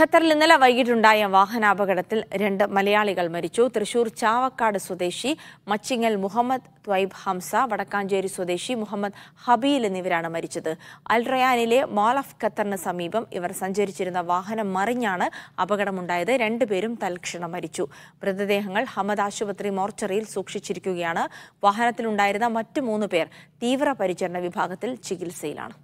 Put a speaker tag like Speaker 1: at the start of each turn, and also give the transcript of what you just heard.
Speaker 1: ഖത്തറിൽ ഇന്നലെ വൈകിട്ടുണ്ടായ വാഹനാപകടത്തിൽ രണ്ട് മലയാളികൾ മരിച്ചു തൃശൂർ ചാവക്കാട് സ്വദേശി മച്ചിങ്ങൽ മുഹമ്മദ് ത്വൈബ് ഹംസ വടക്കാഞ്ചേരി സ്വദേശി മുഹമ്മദ് ഹബീൽ എന്നിവരാണ് മരിച്ചത് അൽറയാനിലെ മാൾ ഓഫ് ഖത്തറിന് സമീപം ഇവർ സഞ്ചരിച്ചിരുന്ന വാഹനം മറിഞ്ഞാണ് അപകടമുണ്ടായത് രണ്ടുപേരും തൽക്ഷണം മരിച്ചു മൃതദേഹങ്ങൾ ഹമദ് ആശുപത്രി മോർച്ചറിയിൽ സൂക്ഷിച്ചിരിക്കുകയാണ് വാഹനത്തിലുണ്ടായിരുന്ന മറ്റു മൂന്ന് പേർ തീവ്ര വിഭാഗത്തിൽ
Speaker 2: ചികിത്സയിലാണ്